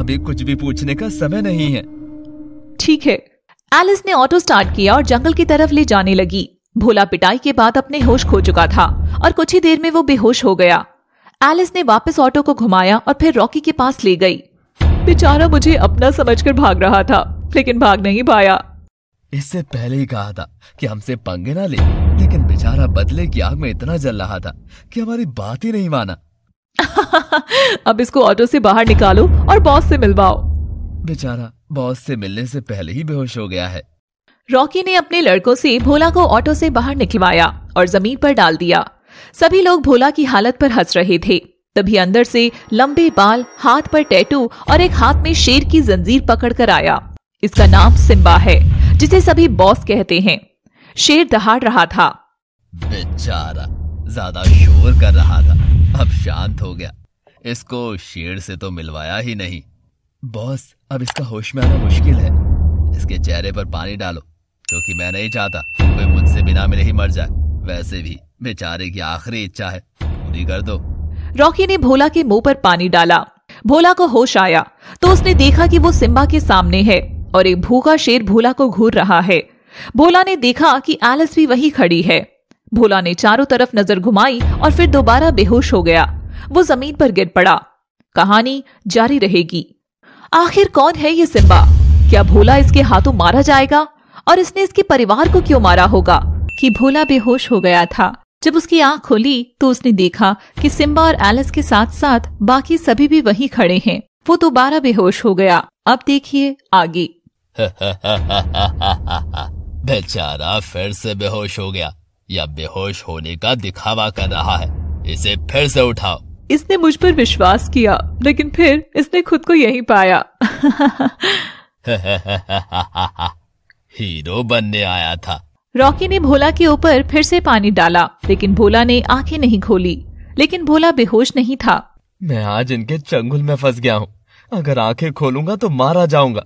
अभी कुछ भी पूछने का समय नहीं है ठीक है एलिस ने ऑटो स्टार्ट किया और जंगल की तरफ ले जाने लगी भोला पिटाई के बाद अपने होश खो चुका था और कुछ ही देर में वो बेहोश हो गया एलिस ने वापस ऑटो को घुमाया और फिर रॉकी के पास ले गई बेचारा मुझे अपना समझकर भाग रहा था लेकिन भाग नहीं पाया इससे पहले ही कहा था कि हमसे पंगे ना ले लेकिन बेचारा बदले की आग में इतना जल रहा था कि हमारी बात ही नहीं माना अब इसको ऑटो से बाहर निकालो और बॉस से मिलवाओ बेचारा बॉस से मिलने से पहले ही बेहोश हो गया है रॉकी ने अपने लड़कों से भोला को ऑटो से बाहर निकलवाया और जमीन पर डाल दिया सभी लोग भोला की हालत पर हंस रहे थे तभी अंदर से लंबे बाल हाथ पर टैटू और एक हाथ में शेर की जंजीर पकड़कर आया इसका नाम सिम्बा है जिसे सभी बॉस कहते हैं शेर दहाड़ रहा था बेचारा ज्यादा शोर कर रहा था अब शांत हो गया इसको शेर से तो मिलवाया ही नहीं बॉस अब इसका होश में आना मुश्किल है इसके चेहरे पर पानी डालो क्योंकि मैं नहीं चाहता कोई मुझसे बिना मिले ही मर जाए वैसे भी बेचारे की आखिरी इच्छा है पूरी कर दो रॉकी ने भोला के मुंह पर पानी डाला भोला को होश आया तो उसने देखा कि वो सिम्बा के सामने है और एक भूखा शेर भोला को घूर रहा है भोला ने देखा कि एलिस भी वही खड़ी है भोला ने चारों तरफ नजर घुमाई और फिर दोबारा बेहोश हो गया वो जमीन पर गिर पड़ा कहानी जारी रहेगी आखिर कौन है ये सिम्बा क्या भोला इसके हाथों मारा जाएगा और इसने इसके परिवार को क्यों मारा होगा कि भोला बेहोश हो गया था जब उसकी आंख खोली तो उसने देखा कि सिम्बा और एलिस के साथ साथ बाकी सभी भी वहीं खड़े हैं वो दोबारा बेहोश हो गया अब देखिए आगे बेचारा फिर से बेहोश हो गया या बेहोश होने का दिखावा कर रहा है इसे फिर से उठाओ इसने मुझ पर विश्वास किया लेकिन फिर इसने खुद को यही पाया हीरो बनने आया था रॉकी ने भोला के ऊपर फिर से पानी डाला लेकिन भोला ने आंखें नहीं खोली लेकिन भोला बेहोश नहीं था मैं आज इनके चंगुल में फंस गया हूँ अगर आंखें खोलूंगा तो मारा जाऊंगा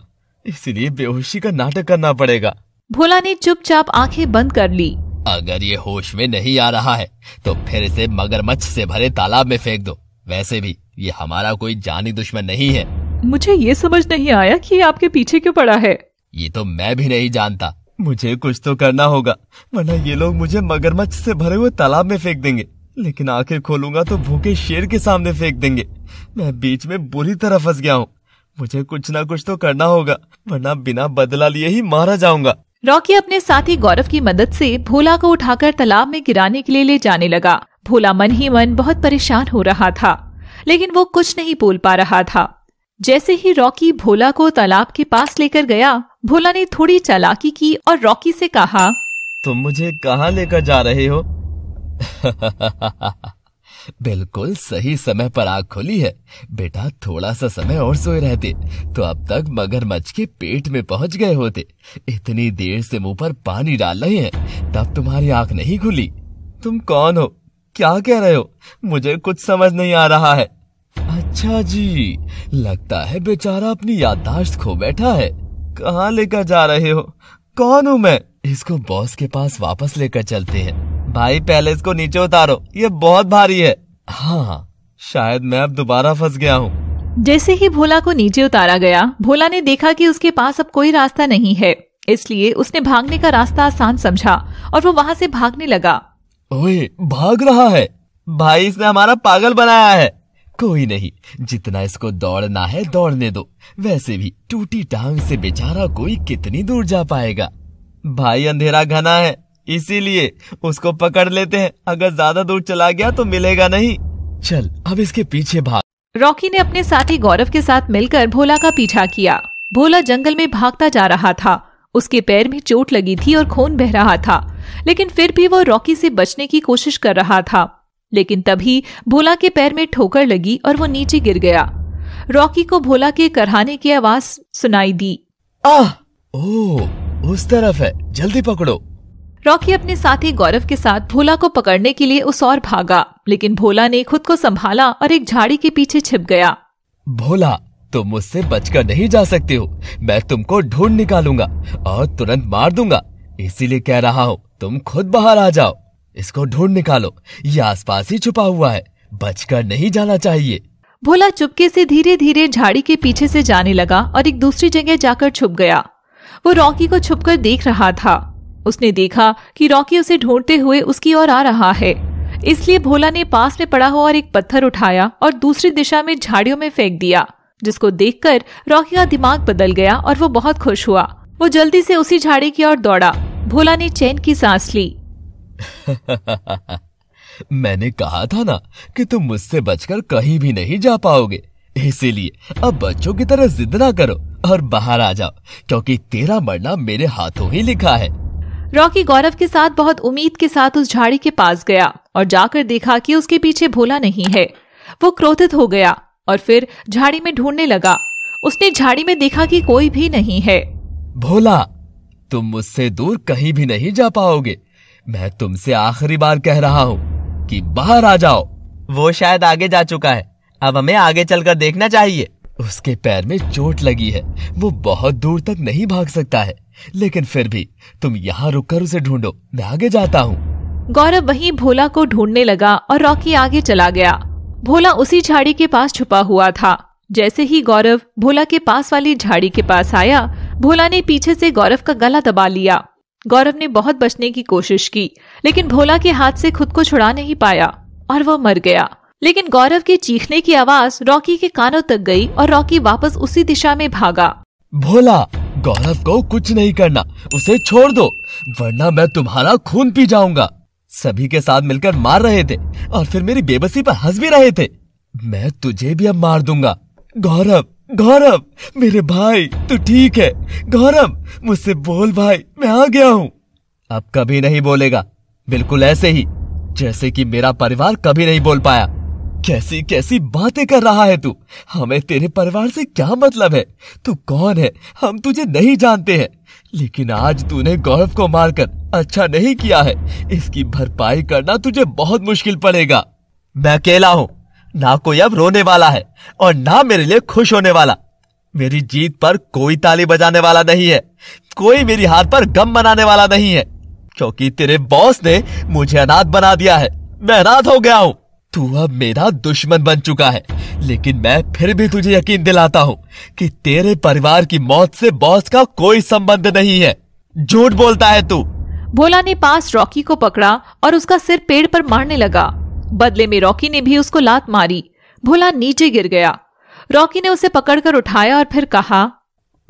इसलिए बेहोशी का नाटक करना पड़ेगा भोला ने चुपचाप आंखें बंद कर ली अगर ये होश में नहीं आ रहा है तो फिर इसे मगरमच्छ से भरे तालाब में फेंक दो वैसे भी ये हमारा कोई जानी दुश्मन नहीं है मुझे ये समझ नहीं आया कि ये आपके पीछे क्यों पड़ा है ये तो मैं भी नहीं जानता मुझे कुछ तो करना होगा वरना ये लोग मुझे मगरमच्छ से भरे हुए तालाब में फेंक देंगे लेकिन आखिर खोलूंगा तो भूखे शेर के सामने फेंक देंगे मैं बीच में बुरी तरह फंस गया हूँ मुझे कुछ ना कुछ तो करना होगा वरना बिना बदला लिए ही मारा जाऊंगा रॉकी अपने साथी गौरव की मदद से भोला को उठाकर तालाब में गिराने के लिए ले जाने लगा भोला मन ही मन बहुत परेशान हो रहा था लेकिन वो कुछ नहीं बोल पा रहा था जैसे ही रॉकी भोला को तालाब के पास लेकर गया भोला ने थोड़ी चालाकी की और रॉकी से कहा तुम मुझे कहाँ लेकर जा रहे हो बिल्कुल सही समय पर आग खुली है बेटा थोड़ा सा समय और सोए रहते तो अब तक मगरमच्छ के पेट में पहुंच गए होते इतनी देर से मुंह पर पानी डाल रहे हैं तब तुम्हारी आंख नहीं खुली तुम कौन हो क्या कह रहे हो मुझे कुछ समझ नहीं आ रहा है अच्छा जी लगता है बेचारा अपनी याददाश्त खो बैठा है कहाँ लेकर जा रहे हो कौन हूँ मैं इसको बॉस के पास वापस लेकर चलते हैं भाई पहले इसको नीचे उतारो ये बहुत भारी है हाँ, हाँ शायद मैं अब दोबारा फंस गया हूँ जैसे ही भोला को नीचे उतारा गया भोला ने देखा कि उसके पास अब कोई रास्ता नहीं है इसलिए उसने भागने का रास्ता आसान समझा और वो वहाँ से भागने लगा ओए भाग रहा है भाई इसने हमारा पागल बनाया है कोई नहीं जितना इसको दौड़ना है दौड़ने दो वैसे भी टूटी टांग से बेचारा कोई कितनी दूर जा पाएगा भाई अंधेरा घना है इसीलिए उसको पकड़ लेते हैं अगर ज्यादा दूर चला गया तो मिलेगा नहीं चल अब इसके पीछे भाग रॉकी ने अपने साथी गौरव के साथ मिलकर भोला का पीछा किया भोला जंगल में भागता जा रहा था उसके पैर में चोट लगी थी और खून बह रहा था लेकिन फिर भी वो रॉकी से बचने की कोशिश कर रहा था लेकिन तभी भोला के पैर में ठोकर लगी और वो नीचे गिर गया रॉकी को भोला के करहाने की आवाज सुनाई दी आह, ओ, उस तरफ है जल्दी पकड़ो रॉकी अपने साथी गौरव के साथ भोला को पकड़ने के लिए उस और भागा लेकिन भोला ने खुद को संभाला और एक झाड़ी के पीछे छिप गया भोला तुम मुझसे बचकर नहीं जा सकते हो मैं तुमको ढूंढ निकालूंगा और तुरंत मार दूंगा इसीलिए कह रहा हूँ तुम खुद बाहर आ जाओ इसको ढूंढ निकालो ये आसपास ही छुपा हुआ है बचकर नहीं जाना चाहिए भोला चुपके से धीरे धीरे झाड़ी के पीछे से जाने लगा और एक दूसरी जगह जाकर छुप गया वो रॉकी को छुपकर देख रहा था उसने देखा कि रॉकी उसे ढूंढते हुए उसकी ओर आ रहा है इसलिए भोला ने पास में पड़ा हुआ और एक पत्थर उठाया और दूसरी दिशा में झाड़ियों में फेंक दिया जिसको देखकर रॉकी का दिमाग बदल गया और वो बहुत खुश हुआ वो जल्दी से उसी झाड़ी की ओर दौड़ा भोला ने चैन की सांस ली मैंने कहा था ना कि तुम मुझसे बचकर कहीं भी नहीं जा पाओगे इसीलिए अब बच्चों की तरह जिद ना करो और बाहर आ जाओ क्योंकि तेरा मरना मेरे हाथों ही लिखा है रॉकी गौरव के साथ बहुत उम्मीद के साथ उस झाड़ी के पास गया और जाकर देखा कि उसके पीछे भोला नहीं है वो क्रोधित हो गया और फिर झाड़ी में ढूंढने लगा उसने झाड़ी में देखा कि कोई भी नहीं है भोला तुम मुझसे दूर कहीं भी नहीं जा पाओगे मैं तुमसे आखिरी बार कह रहा हूँ कि बाहर आ जाओ वो शायद आगे जा चुका है अब हमें आगे चलकर देखना चाहिए उसके पैर में चोट लगी है वो बहुत दूर तक नहीं भाग सकता है लेकिन फिर भी तुम यहाँ रुक कर उसे ढूंढो मैं आगे जाता हूँ गौरव वही भोला को ढूंढने लगा और रॉकी आगे चला गया भोला उसी झाड़ी के पास छुपा हुआ था जैसे ही गौरव भोला के पास वाली झाड़ी के पास आया भोला ने पीछे से गौरव का गला दबा लिया गौरव ने बहुत बचने की कोशिश की लेकिन भोला के हाथ से खुद को छुड़ा नहीं पाया और वह मर गया लेकिन गौरव के चीखने की आवाज रॉकी के कानों तक गई और रॉकी वापस उसी दिशा में भागा भोला गौरव को कुछ नहीं करना उसे छोड़ दो वरना मैं तुम्हारा खून पी जाऊंगा सभी के साथ मिलकर मार रहे थे और फिर मेरी बेबसी पर हंस भी रहे थे मैं तुझे भी अब मार दूंगा गौरव गौरव मेरे भाई तू ठीक है गौरव मुझसे बोल भाई मैं आ गया हूँ अब कभी नहीं बोलेगा बिल्कुल ऐसे ही जैसे कि मेरा परिवार कभी नहीं बोल पाया कैसी कैसी बातें कर रहा है तू हमें तेरे परिवार से क्या मतलब है तू कौन है हम तुझे नहीं जानते हैं लेकिन आज तूने गौरव को मारकर अच्छा नहीं किया है इसकी भरपाई करना तुझे बहुत मुश्किल पड़ेगा मैं अकेला हूँ ना कोई अब रोने वाला है और ना मेरे लिए खुश होने वाला मेरी जीत पर कोई ताली बजाने वाला नहीं है कोई मेरी हार पर गम मनाने वाला नहीं है क्योंकि तेरे बॉस ने मुझे अनाथ बना दिया है मैं अनाथ हो गया हूँ तू अब मेरा दुश्मन बन चुका है लेकिन मैं फिर भी तुझे यकीन दिलाता हूँ कि तेरे परिवार की मौत से बॉस का कोई संबंध नहीं है झूठ बोलता है तू भोला ने पास रॉकी को पकड़ा और उसका सिर पेड़ पर मारने लगा बदले में रॉकी ने भी उसको लात मारी भोला नीचे गिर गया रॉकी ने उसे पकड़कर उठाया और फिर कहा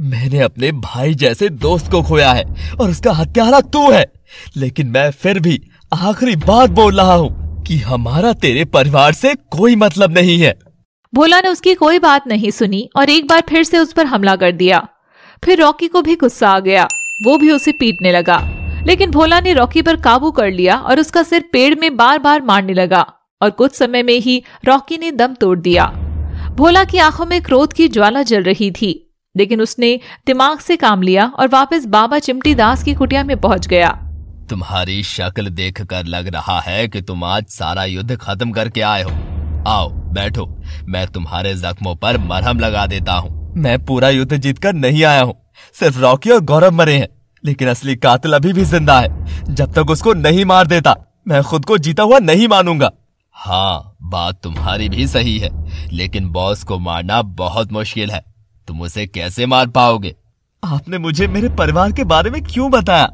मैंने अपने भाई जैसे दोस्त को खोया है और उसका हत्यारा तू है लेकिन मैं फिर भी आखिरी बात बोल रहा हूँ कि हमारा तेरे परिवार से कोई मतलब नहीं है भोला ने उसकी कोई बात नहीं सुनी और एक बार फिर से उस पर हमला कर दिया फिर रॉकी को भी गुस्सा आ गया वो भी उसे पीटने लगा लेकिन भोला ने रॉकी पर काबू कर लिया और उसका सिर पेड़ में बार बार मारने लगा और कुछ समय में ही रॉकी ने दम तोड़ दिया भोला की आंखों में क्रोध की ज्वाला जल रही थी लेकिन उसने दिमाग से काम लिया और वापस बाबा चिमटी दास की कुटिया में पहुंच गया तुम्हारी शक्ल देखकर लग रहा है कि तुम आज सारा युद्ध खत्म करके आए हो आओ बैठो मैं तुम्हारे जख्मों पर मरहम लगा देता हूँ मैं पूरा युद्ध जीतकर नहीं आया हूँ सिर्फ रॉकी और गौरव मरे हैं लेकिन असली कातिल अभी भी जिंदा है जब तक उसको नहीं मार देता मैं खुद को जीता हुआ नहीं मानूंगा हाँ बात तुम्हारी भी सही है लेकिन बॉस को मारना बहुत मुश्किल है तुम उसे कैसे मार पाओगे आपने मुझे मेरे परिवार के बारे में क्यों बताया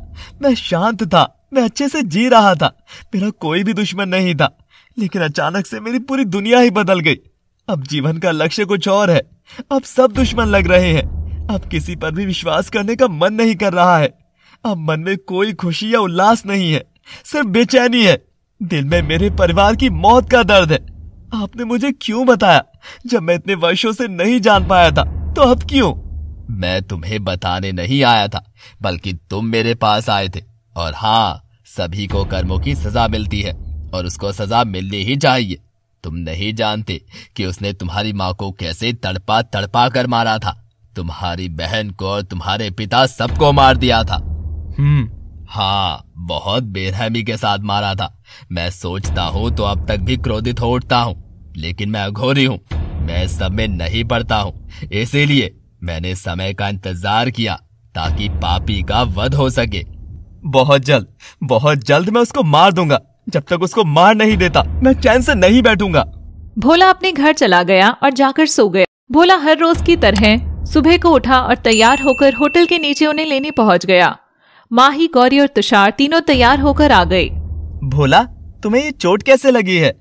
मैं शांत था मैं अच्छे से जी रहा था मेरा कोई भी दुश्मन नहीं था लेकिन अचानक से मेरी पूरी दुनिया ही बदल गई अब जीवन का लक्ष्य कुछ और है अब सब दुश्मन लग रहे हैं अब किसी पर भी विश्वास करने का मन नहीं कर रहा है अब मन में कोई खुशी या उल्लास नहीं है सिर्फ बेचैनी है दिल में मेरे परिवार की मौत का दर्द है आपने मुझे क्यों बताया जब मैं इतने वर्षों से नहीं जान पाया था तो अब क्यों मैं तुम्हें बताने नहीं आया था बल्कि तुम मेरे पास आए थे और हाँ सभी को कर्मों की सजा मिलती है और उसको सजा मिलनी ही चाहिए तुम नहीं जानते कि उसने तुम्हारी माँ को कैसे तड़पा तड़पा कर मारा था तुम्हारी बहन को और तुम्हारे पिता सबको मार दिया था हम्म हाँ बहुत बेरहमी के साथ मारा था मैं सोचता हूँ तो अब तक भी क्रोधित हो उठता हूँ लेकिन मैं अघोरी हूँ मैं सब में नहीं पड़ता हूँ इसीलिए मैंने समय का इंतजार किया ताकि पापी का वध हो सके बहुत जल्द बहुत जल्द मैं उसको मार दूंगा जब तक उसको मार नहीं देता मैं चैन से नहीं बैठूंगा भोला अपने घर चला गया और जाकर सो गया भोला हर रोज की तरह सुबह को उठा और तैयार होकर होटल के नीचे उन्हें लेने पहुंच गया माही गौरी और तुषार तीनों तैयार होकर आ गए भोला तुम्हें ये चोट कैसे लगी है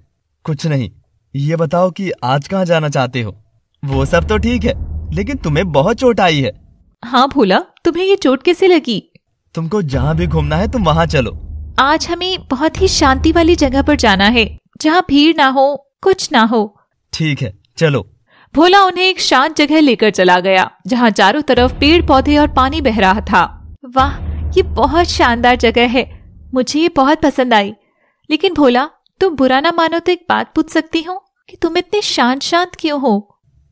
कुछ नहीं ये बताओ कि आज कहाँ जाना चाहते हो वो सब तो ठीक है लेकिन तुम्हें बहुत चोट आई है हाँ भोला तुम्हें ये चोट कैसे लगी तुमको जहाँ भी घूमना है तुम वहाँ चलो आज हमें बहुत ही शांति वाली जगह पर जाना है जहाँ भीड़ ना हो कुछ ना हो ठीक है चलो भोला उन्हें एक शांत जगह लेकर चला गया जहाँ चारों तरफ पेड़ पौधे और पानी बह रहा था वाह ये बहुत शानदार जगह है मुझे ये बहुत पसंद आई लेकिन भोला तुम बुरा ना मानो तो एक बात पूछ सकती हो कि तुम इतने शांत शांत क्यों हो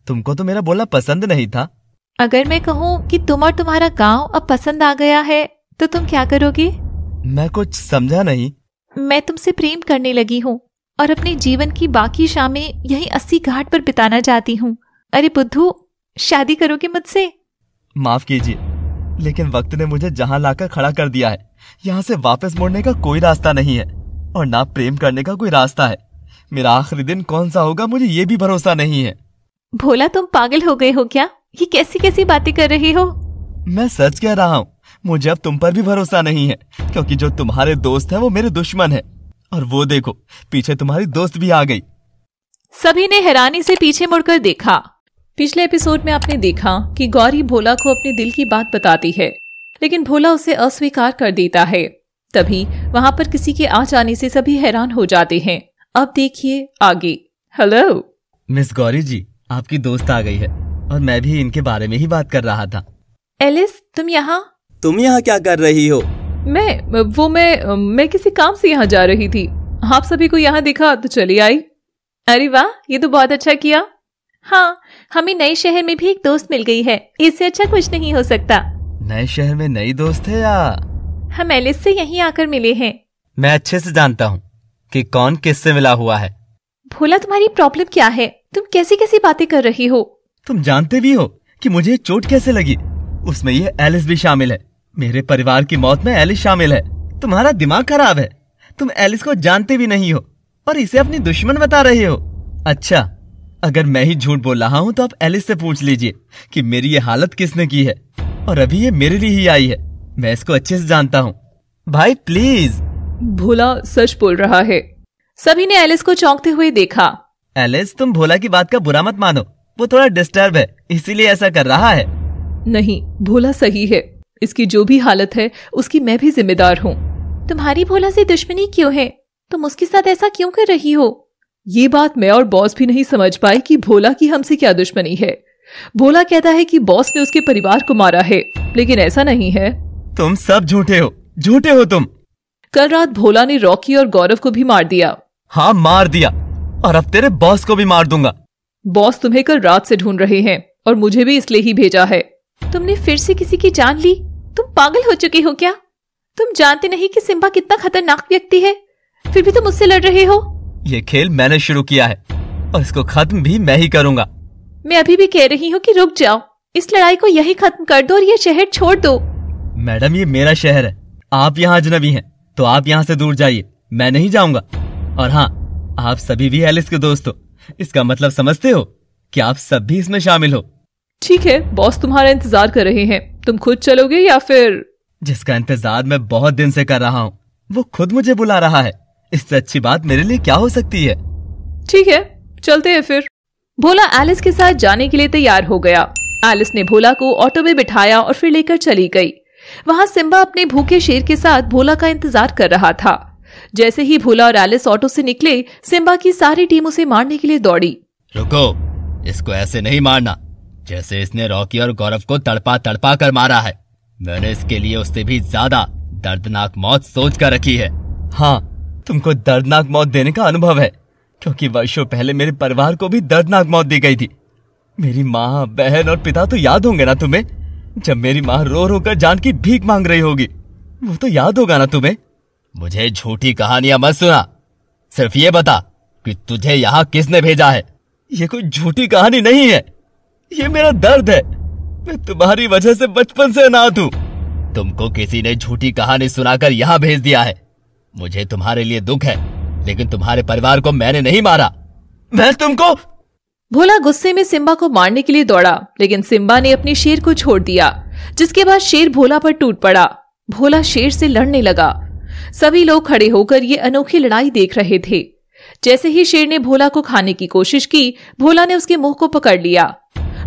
तुमको तो मेरा बोलना पसंद नहीं था अगर मैं कहूँ कि तुम और तुम्हारा गांव अब पसंद आ गया है तो तुम क्या करोगी मैं कुछ समझा नहीं मैं तुमसे प्रेम करने लगी हूँ और अपने जीवन की बाकी शामें यही अस्सी घाट पर बिताना चाहती हूँ अरे बुद्धू शादी करोगे मुझसे माफ कीजिए लेकिन वक्त ने मुझे जहाँ लाकर खड़ा कर दिया है यहाँ से वापस मुड़ने का कोई रास्ता नहीं है और ना प्रेम करने का कोई रास्ता है मेरा आखिरी दिन कौन सा होगा मुझे ये भी भरोसा नहीं है भोला तुम पागल हो गए हो क्या ये कैसी कैसी बातें कर रही हो मैं सच कह रहा हूँ मुझे अब तुम पर भी भरोसा नहीं है क्योंकि जो तुम्हारे दोस्त हैं वो मेरे दुश्मन है और वो देखो पीछे तुम्हारी दोस्त भी आ गई सभी ने हैरानी से पीछे मुड़कर देखा पिछले एपिसोड में आपने देखा कि गौरी भोला को अपने दिल की बात बताती है लेकिन भोला उसे अस्वीकार कर देता है तभी वहाँ पर किसी के आ जाने से सभी हैरान हो जाते हैं अब देखिए आगे हेलो मिस गौरी जी आपकी दोस्त आ गई है और मैं भी इनके बारे में ही बात कर रहा था एलिस तुम यहाँ तुम यहाँ क्या कर रही हो मैं वो मैं मैं किसी काम से यहाँ जा रही थी आप सभी को यहाँ दिखा तो चली आई अरे वाह ये तो बहुत अच्छा किया हाँ हमें नए शहर में भी एक दोस्त मिल गई है इससे अच्छा कुछ नहीं हो सकता नए शहर में नई दोस्त है या हम एलिस से यहीं आकर मिले हैं मैं अच्छे से जानता हूँ कि कौन किससे मिला हुआ है भोला तुम्हारी प्रॉब्लम क्या है तुम कैसी कैसी बातें कर रही हो तुम जानते भी हो कि मुझे चोट कैसे लगी उसमें ये एलिस भी शामिल है मेरे परिवार की मौत में एलिस शामिल है तुम्हारा दिमाग खराब है तुम एलिस को जानते भी नहीं हो और इसे अपनी दुश्मन बता रहे हो अच्छा अगर मैं ही झूठ बोल रहा हूँ तो आप एलिस से पूछ लीजिए कि मेरी ये हालत किसने की है और अभी ये मेरे लिए ही आई है मैं इसको अच्छे से जानता हूँ भाई प्लीज भोला सच बोल रहा है सभी ने एलिस को चौंकते हुए देखा एलिस तुम भोला की बात का बुरा मत मानो वो थोड़ा डिस्टर्ब है इसीलिए ऐसा कर रहा है नहीं भोला सही है इसकी जो भी हालत है उसकी मैं भी जिम्मेदार हूँ तुम्हारी भोला से दुश्मनी क्यों है तुम उसके साथ ऐसा क्यों कर रही हो ये बात मैं और बॉस भी नहीं समझ पाई कि भोला की हमसे क्या दुश्मनी है भोला कहता है कि बॉस ने उसके परिवार को मारा है लेकिन ऐसा नहीं है तुम सब झूठे हो झूठे हो तुम कल रात भोला ने रॉकी और गौरव को भी मार दिया हाँ मार दिया और अब तेरे बॉस को भी मार दूंगा बॉस तुम्हें कल रात से ढूंढ रहे हैं और मुझे भी इसलिए ही भेजा है तुमने फिर से किसी की जान ली तुम पागल हो चुके हो क्या तुम जानते नहीं कि सिम्बा कितना खतरनाक व्यक्ति है फिर भी तुम उससे लड़ रहे हो ये खेल मैंने शुरू किया है और इसको खत्म भी मैं ही करूँगा मैं अभी भी कह रही हूँ कि रुक जाओ इस लड़ाई को यही खत्म कर दो और ये शहर छोड़ दो मैडम ये मेरा शहर है आप यहाँ अजनबी हैं, तो आप यहाँ से दूर जाइए मैं नहीं जाऊँगा और हाँ आप सभी भी एलिस के दोस्त हो इसका मतलब समझते हो कि आप सब भी इसमें शामिल हो ठीक है बॉस तुम्हारा इंतजार कर रहे हैं तुम खुद चलोगे या फिर जिसका इंतजार मैं बहुत दिन से कर रहा हूँ वो खुद मुझे बुला रहा है इससे अच्छी बात मेरे लिए क्या हो सकती है ठीक है चलते हैं फिर भोला एलिस के साथ जाने के लिए तैयार हो गया एलिस ने भोला को ऑटो में बिठाया और फिर लेकर चली गई वहाँ सिम्बा अपने भूखे शेर के साथ भोला का इंतजार कर रहा था जैसे ही भोला और एलिस ऑटो से निकले सिम्बा की सारी टीम उसे मारने के लिए दौड़ी रुको इसको ऐसे नहीं मारना जैसे इसने रॉकी और गौरव को तड़पा तड़पा कर मारा है मैंने इसके लिए उससे भी ज्यादा दर्दनाक मौत सोच कर रखी है हाँ तुमको दर्दनाक मौत देने का अनुभव है क्योंकि वर्षों पहले मेरे परिवार को भी दर्दनाक मौत दी गई थी मेरी माँ बहन और पिता तो याद होंगे ना तुम्हें जब मेरी माँ रो रो कर जान की भीख मांग रही होगी वो तो याद होगा ना तुम्हें मुझे झूठी कहानियां मत सुना सिर्फ ये बता कि तुझे यहाँ किसने भेजा है ये कोई झूठी कहानी नहीं है ये मेरा दर्द है मैं तुम्हारी वजह से बचपन से अनाथ हूँ तुमको किसी ने झूठी कहानी सुनाकर यहाँ भेज दिया है मुझे तुम्हारे लिए दुख है लेकिन तुम्हारे परिवार को मैंने नहीं मारा मैं तुमको भोला गुस्से में सिम्बा को मारने के लिए दौड़ा लेकिन सिम्बा ने अपने शेर को छोड़ दिया जिसके बाद शेर भोला पर टूट पड़ा भोला शेर से लड़ने लगा सभी लोग खड़े होकर ये अनोखी लड़ाई देख रहे थे जैसे ही शेर ने भोला को खाने की कोशिश की भोला ने उसके मुंह को पकड़ लिया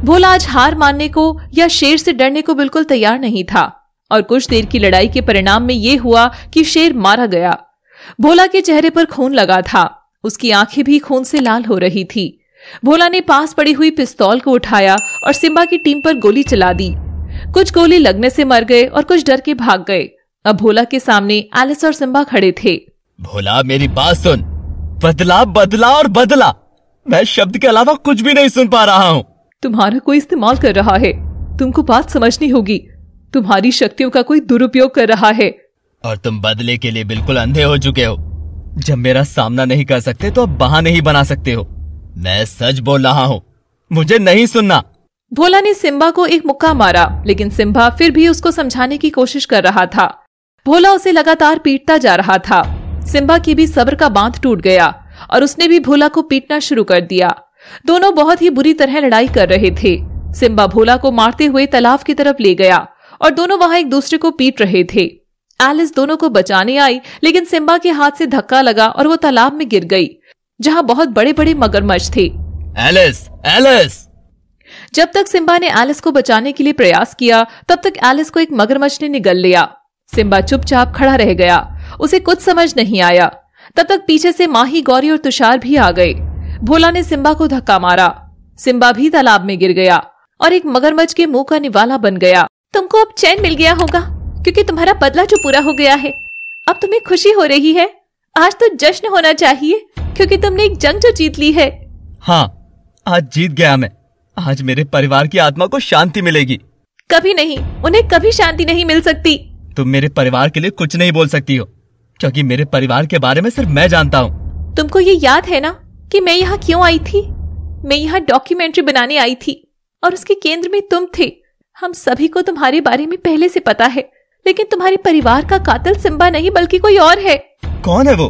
भोला आज हार मानने को या शेर से डरने को बिल्कुल तैयार नहीं था और कुछ देर की लड़ाई के परिणाम में ये हुआ कि शेर मारा गया भोला के चेहरे पर खून लगा था उसकी आंखें भी खून से लाल हो रही थी भोला ने पास पड़ी हुई पिस्तौल को उठाया और सिम्बा की टीम पर गोली चला दी कुछ गोली लगने से मर गए और कुछ डर के भाग गए अब भोला के सामने एलिस और सिम्बा खड़े थे भोला मेरी बात सुन बदला बदला और बदला मैं शब्द के अलावा कुछ भी नहीं सुन पा रहा हूँ तुम्हारा कोई इस्तेमाल कर रहा है तुमको बात समझनी होगी तुम्हारी शक्तियों का कोई दुरुपयोग कर रहा है और तुम बदले के लिए बिल्कुल अंधे हो चुके हो जब मेरा सामना नहीं कर सकते तो अब बहा नहीं बना सकते हो मैं सच बोल रहा हूँ मुझे नहीं सुनना भोला ने सिम्बा को एक मुक्का मारा लेकिन सिम्बा फिर भी उसको समझाने की कोशिश कर रहा था भोला उसे लगातार पीटता जा रहा था सिम्बा की भी सब्र का बांध टूट गया और उसने भी भोला को पीटना शुरू कर दिया दोनों बहुत ही बुरी तरह लड़ाई कर रहे थे सिम्बा भोला को मारते हुए तालाब की तरफ ले गया और दोनों वहां एक दूसरे को पीट रहे थे एलिस दोनों को बचाने आई लेकिन सिम्बा के हाथ से धक्का लगा और वो तालाब में गिर गई जहाँ बहुत बड़े बड़े मगरमच्छ थे एलिस एलिस जब तक सिम्बा ने एलिस को बचाने के लिए प्रयास किया तब तक एलिस को एक मगरमच्छ ने निगल लिया सिम्बा चुपचाप खड़ा रह गया उसे कुछ समझ नहीं आया तब तक पीछे से माही गौरी और तुषार भी आ गए भोला ने सिम्बा को धक्का मारा सिम्बा भी तालाब में गिर गया और एक मगरमच्छ के मुंह का निवाला बन गया तुमको अब चैन मिल गया होगा क्योंकि तुम्हारा बदला जो पूरा हो गया है अब तुम्हें खुशी हो रही है आज तो जश्न होना चाहिए क्योंकि तुमने एक जंग जो जीत ली है हाँ आज जीत गया मैं आज मेरे परिवार की आत्मा को शांति मिलेगी कभी नहीं उन्हें कभी शांति नहीं मिल सकती तुम मेरे परिवार के लिए कुछ नहीं बोल सकती हो क्योंकि मेरे परिवार के बारे में सिर्फ मैं जानता हूँ तुमको ये याद है ना कि मैं यहाँ क्यों आई थी मैं यहाँ डॉक्यूमेंट्री बनाने आई थी और उसके केंद्र में तुम थे हम सभी को तुम्हारे बारे में पहले से पता है लेकिन तुम्हारे परिवार का कातिल सिम्बा नहीं बल्कि कोई और है कौन है वो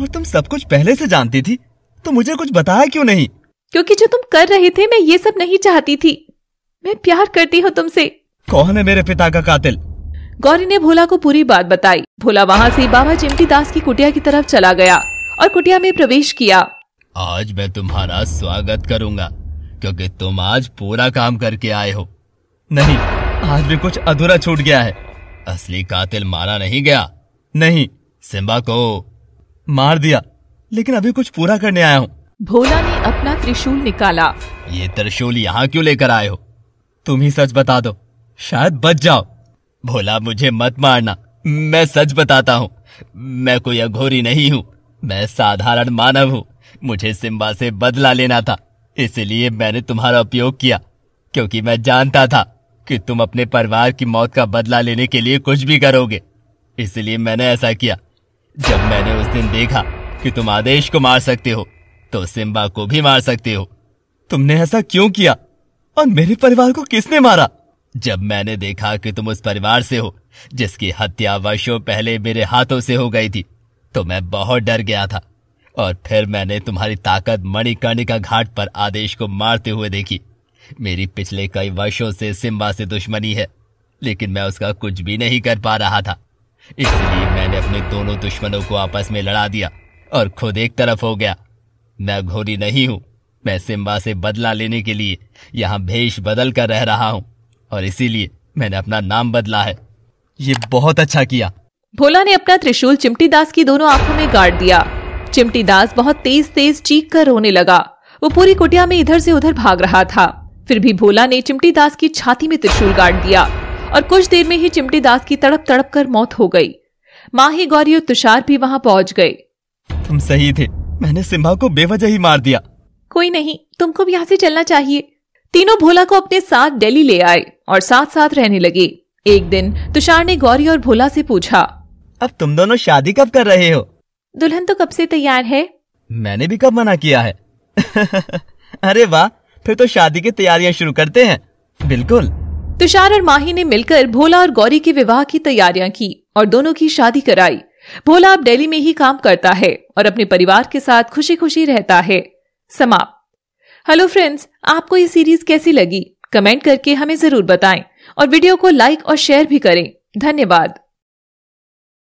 और तुम सब कुछ पहले से जानती थी तो मुझे कुछ बताया क्यों नहीं क्योंकि जो तुम कर रहे थे मैं ये सब नहीं चाहती थी मैं प्यार करती हूँ तुमसे कौन है मेरे पिता का कातिल गौरी ने भोला को पूरी बात बताई भोला वहाँ से बाबा चिमटी दास की कुटिया की तरफ चला गया और कुटिया में प्रवेश किया आज मैं तुम्हारा स्वागत करूँगा क्योंकि तुम आज पूरा काम करके आए हो नहीं आज भी कुछ अधूरा छूट गया है असली कातिल मारा नहीं गया नहीं सिम्बा को मार दिया लेकिन अभी कुछ पूरा करने आया हूँ भोला ने अपना त्रिशूल निकाला ये त्रिशूल यहाँ क्यों लेकर आए हो तुम ही सच बता दो शायद बच जाओ भोला मुझे मत मारना मैं सच बताता हूँ मैं कोई अघोरी नहीं हूँ मैं साधारण मानव हूँ मुझे सिम्बा से बदला लेना था इसलिए मैंने तुम्हारा उपयोग किया क्योंकि मैं जानता था कि तुम अपने परिवार की मौत का बदला लेने के लिए कुछ भी करोगे इसलिए मैंने ऐसा किया जब मैंने उस दिन देखा कि तुम आदेश को मार सकते हो तो सिम्बा को भी मार सकते हो तुमने ऐसा क्यों किया और मेरे परिवार को किसने मारा जब मैंने देखा कि तुम उस परिवार से हो जिसकी हत्या वर्षों पहले मेरे हाथों से हो गई थी तो मैं बहुत डर गया था और फिर मैंने तुम्हारी ताकत मणिकर्णिका घाट पर आदेश को मारते हुए देखी मेरी पिछले कई वर्षों से सिम्बा से दुश्मनी है लेकिन मैं उसका कुछ भी नहीं कर पा रहा था इसलिए मैंने अपने दोनों दुश्मनों को आपस में लड़ा दिया और खुद एक तरफ हो गया मैं घोरी नहीं हूं मैं सिम्बा से बदला लेने के लिए यहां भेष बदल कर रह रहा हूं और इसीलिए मैंने अपना नाम बदला है ये बहुत अच्छा किया भोला ने अपना त्रिशूल चिमटी दास की दोनों आंखों में गाड़ दिया चिमटी दास बहुत तेज तेज चीख कर रोने लगा वो पूरी कुटिया में इधर से उधर भाग रहा था फिर भी भोला ने चिमटी दास की छाती में त्रिशूल गाड़ दिया और कुछ देर में ही चिमटी दास की तड़प तड़प कर मौत हो गई ही गौरी और तुषार भी वहाँ पहुँच गए तुम सही थे मैंने सिम्हा को बेवजह ही मार दिया कोई नहीं तुमको भी यहाँ से चलना चाहिए तीनों भोला को अपने साथ दिल्ली ले आए और साथ साथ रहने लगे एक दिन तुषार ने गौरी और भोला से पूछा अब तुम दोनों शादी कब कर रहे हो दुल्हन तो कब से तैयार है मैंने भी कब मना किया है अरे वाह फिर तो शादी की तैयारियां शुरू करते हैं बिल्कुल तुषार और माही ने मिलकर भोला और गौरी के विवाह की तैयारियां की और दोनों की शादी कराई भोला अब दिल्ली में ही काम करता है और अपने परिवार के साथ खुशी खुशी रहता है समाप्त हेलो फ्रेंड्स आपको ये सीरीज कैसी लगी कमेंट करके हमें जरूर बताएं और वीडियो को लाइक और शेयर भी करें धन्यवाद